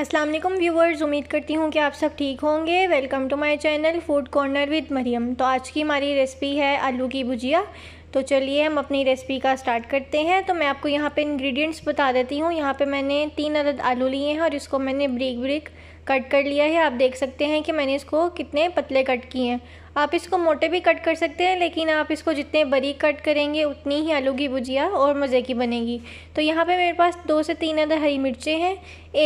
अस्सलाम वालेकुम व्यूवर्स उम्मीद करती हूँ कि आप सब ठीक होंगे welcome to my channel food corner with Mariam तो आज की हमारी रेसिपी है आलू की भुजिया तो चलिए हम अपनी रेसिपी का स्टार्ट करते हैं तो मैं आपको यहाँ पे इंग्रेडिएंट्स बता देती हूँ यहाँ पे मैंने तीन अदद आलू लिए हैं और इसको मैंने ब्रिक ब्रिक कट कर लिया है आप देख सकते हैं कि मैंने इसको कितने पतले कट किए हैं आप इसको मोटे भी कट कर सकते हैं लेकिन आप इसको जितने बरीक कट करेंगे उतनी ही आलू की भुजिया और मज़े की बनेगी तो यहाँ पे मेरे पास दो से तीन अदर हरी मिर्चें हैं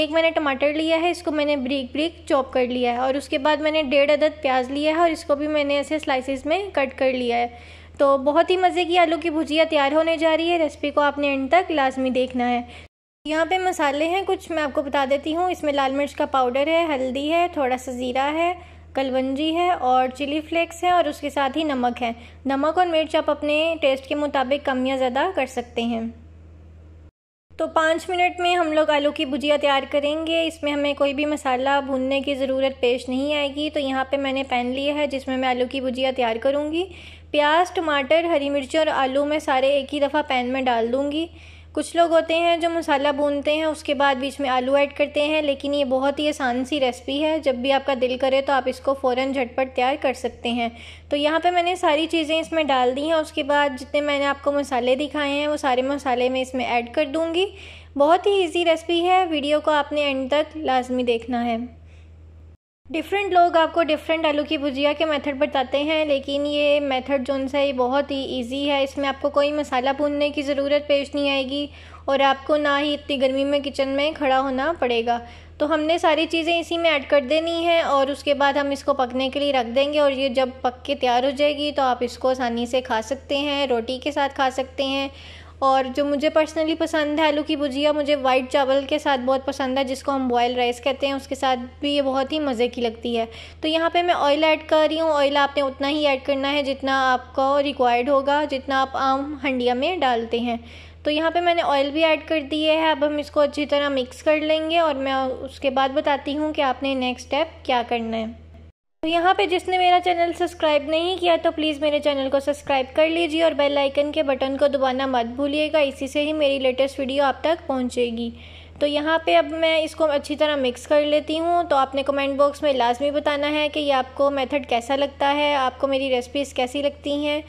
एक मैंने टमाटर लिया है इसको मैंने ब्रिक ब्रीक चॉप कर लिया है और उसके बाद मैंने डेढ़ अदद प्याज लिया है और इसको भी मैंने ऐसे स्लाइसिस में कट कर लिया है तो बहुत ही मज़े की आलू की भुजिया तैयार होने जा रही है रेसिपी को आपने एंड तक लाजमी देखना है यहाँ पे मसाले हैं कुछ मैं आपको बता देती हूँ इसमें लाल मिर्च का पाउडर है हल्दी है थोड़ा सा ज़ीरा है कलवंजी है और चिली फ्लेक्स है और उसके साथ ही नमक है नमक और मिर्च आप अपने टेस्ट के मुताबिक कम या ज़्यादा कर सकते हैं तो पाँच मिनट में हम लोग आलू की भुजिया तैयार करेंगे इसमें हमें कोई भी मसाला भूनने की ज़रूरत पेश नहीं आएगी तो यहाँ पे मैंने पैन लिया है जिसमें मैं आलू की भुजिया तैयार करूँगी प्याज टमाटर हरी मिर्च और आलू मैं सारे एक ही दफ़ा पैन में डाल दूँगी कुछ लोग होते हैं जो मसाला भूनते हैं उसके बाद बीच में आलू ऐड करते हैं लेकिन ये बहुत ही आसान सी रेसिपी है जब भी आपका दिल करे तो आप इसको फ़ौर झटपट तैयार कर सकते हैं तो यहाँ पे मैंने सारी चीज़ें इसमें डाल दी हैं उसके बाद जितने मैंने आपको मसाले दिखाए हैं वो सारे मसाले मैं इसमें ऐड कर दूँगी बहुत ही ईजी रेसिपी है वीडियो को आपने एंड तक लाजमी देखना है डिफरेंट लोग आपको डिफरेंट आलू की भुजिया के मेथड बताते हैं लेकिन ये मेथड जो सा ये बहुत ही इजी है इसमें आपको कोई मसाला भूनने की ज़रूरत पेश नहीं आएगी और आपको ना ही इतनी गर्मी में किचन में खड़ा होना पड़ेगा तो हमने सारी चीज़ें इसी में ऐड कर देनी है और उसके बाद हम इसको पकने के लिए रख देंगे और ये जब पक के तैयार हो जाएगी तो आप इसको आसानी से खा सकते हैं रोटी के साथ खा सकते हैं और जो मुझे पर्सनली पसंद है आलू की भुजिया मुझे वाइट चावल के साथ बहुत पसंद है जिसको हम बॉयल राइस कहते हैं उसके साथ भी ये बहुत ही मज़े की लगती है तो यहाँ पे मैं ऑयल ऐड कर रही हूँ ऑयल आपने उतना ही ऐड करना है जितना आपको रिक्वायर्ड होगा जितना आप आम हंडिया में डालते हैं तो यहाँ पे मैंने ऑयल भी ऐड कर दिए है अब हम इसको अच्छी तरह मिक्स कर लेंगे और मैं उसके बाद बताती हूँ कि आपने नेक्स्ट स्टेप क्या करना है तो यहाँ पे जिसने मेरा चैनल सब्सक्राइब नहीं किया तो प्लीज़ मेरे चैनल को सब्सक्राइब कर लीजिए और बेल आइकन के बटन को दबाना मत भूलिएगा इसी से ही मेरी लेटेस्ट वीडियो आप तक पहुँचेगी तो यहाँ पे अब मैं इसको अच्छी तरह मिक्स कर लेती हूँ तो आपने कमेंट बॉक्स में लाजमी बताना है कि ये आपको मेथड कैसा लगता है आपको मेरी रेसिपीज़ कैसी लगती हैं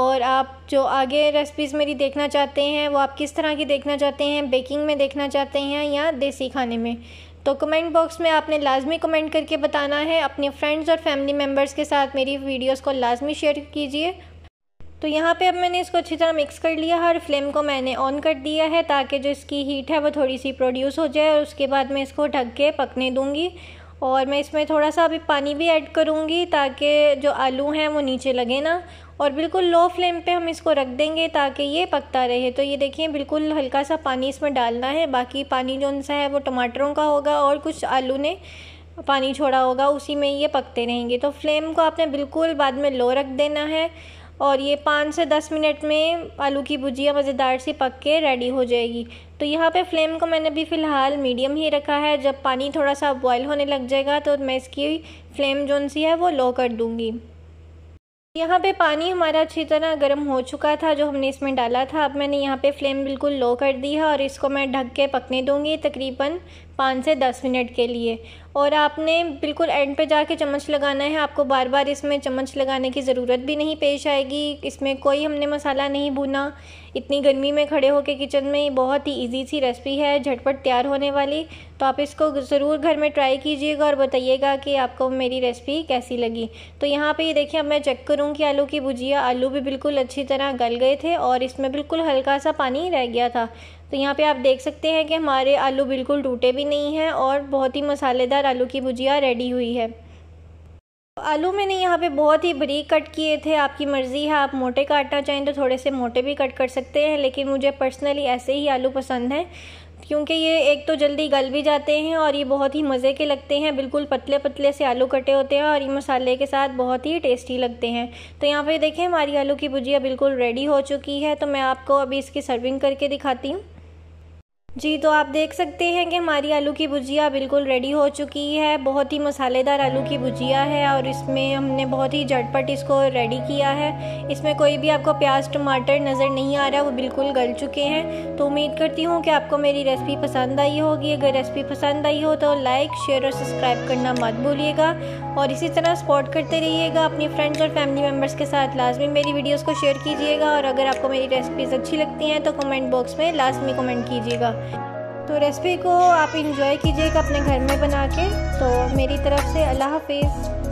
और आप जो आगे रेसिपीज़ मेरी देखना चाहते हैं वो आप किस तरह की देखना चाहते हैं बेकिंग में देखना चाहते हैं या देसी खाने में तो कमेंट बॉक्स में आपने लाजमी कमेंट करके बताना है अपने फ्रेंड्स और फैमिली मेम्बर्स के साथ मेरी वीडियोस को लाजमी शेयर कीजिए तो यहाँ पे अब मैंने इसको अच्छी तरह मिक्स कर लिया है और फ्लेम को मैंने ऑन कर दिया है ताकि जो इसकी हीट है वो थोड़ी सी प्रोड्यूस हो जाए और उसके बाद मैं इसको ढक के पकने दूँगी और मैं इसमें थोड़ा सा अभी पानी भी ऐड करूँगी ताकि जो आलू हैं वो नीचे लगे ना और बिल्कुल लो फ्लेम पे हम इसको रख देंगे ताकि ये पकता रहे तो ये देखिए बिल्कुल हल्का सा पानी इसमें डालना है बाकी पानी जो सा है वो टमाटरों का होगा और कुछ आलू ने पानी छोड़ा होगा उसी में ये पकते रहेंगे तो फ्लेम को आपने बिल्कुल बाद में लो रख देना है और ये पाँच से दस मिनट में आलू की भुजिया मज़ेदार सी पक के रेडी हो जाएगी तो यहाँ पे फ्लेम को मैंने अभी फ़िलहाल मीडियम ही रखा है जब पानी थोड़ा सा बॉयल होने लग जाएगा तो मैं इसकी फ्लेम जोन सी है वो लो कर दूँगी यहाँ पे पानी हमारा अच्छी तरह गर्म हो चुका था जो हमने इसमें डाला था अब मैंने यहाँ पे फ्लेम बिल्कुल लो कर दी है और इसको मैं ढक के पकने दूँगी तकरीबन पाँच से दस मिनट के लिए और आपने बिल्कुल एंड पे जाके चम्मच लगाना है आपको बार बार इसमें चम्मच लगाने की ज़रूरत भी नहीं पेश आएगी इसमें कोई हमने मसाला नहीं भुना इतनी गर्मी में खड़े होकर किचन में बहुत ही इजी सी रेसिपी है झटपट तैयार होने वाली तो आप इसको ज़रूर घर में ट्राई कीजिएगा और बताइएगा कि आपको मेरी रेसिपी कैसी लगी तो यहाँ पर ये देखिए अब मैं चेक करूँ कि आलू की भुजिया आलू भी बिल्कुल अच्छी तरह गल गए थे और इसमें बिल्कुल हल्का सा पानी रह गया था तो यहाँ पे आप देख सकते हैं कि हमारे आलू बिल्कुल टूटे भी नहीं हैं और बहुत ही मसालेदार आलू की भुजिया रेडी हुई है आलू मैंने यहाँ पे बहुत ही बरीक कट किए थे आपकी मर्ज़ी है आप मोटे काटना चाहें तो थोड़े से मोटे भी कट कर सकते हैं लेकिन मुझे पर्सनली ऐसे ही आलू पसंद हैं क्योंकि ये एक तो जल्दी गल भी जाते हैं और ये बहुत ही मज़े के लगते हैं बिल्कुल पतले पतले से आलू कटे होते हैं और ये मसाले के साथ बहुत ही टेस्टी लगते हैं तो यहाँ पे देखें हमारी आलू की भुजिया बिल्कुल रेडी हो चुकी है तो मैं आपको अभी इसकी सर्विंग करके दिखाती हूँ जी तो आप देख सकते हैं कि हमारी आलू की भुजिया बिल्कुल रेडी हो चुकी है बहुत ही मसालेदार आलू की भुजिया है और इसमें हमने बहुत ही झटपट इसको रेडी किया है इसमें कोई भी आपको प्याज टमाटर नज़र नहीं आ रहा वो बिल्कुल गल चुके हैं तो उम्मीद करती हूँ कि आपको मेरी रेसिपी पसंद आई होगी अगर रेसिपी पसंद आई हो तो लाइक शेयर और सब्सक्राइब करना मत भूलिएगा और इसी तरह सपोर्ट करते रहिएगा अपनी फ्रेंड्स और फैमिली मेम्बर्स के साथ लाजमी मेरी वीडियोज़ को शेयर कीजिएगा और अगर आपको मेरी रेसिपीज़ अच्छी लगती हैं तो कमेंट बॉक्स में लाजमी कमेंट कीजिएगा तो रेसिपी को आप इंजॉय कीजिएगा अपने घर में बना के तो मेरी तरफ से अल्लाह हाफिज़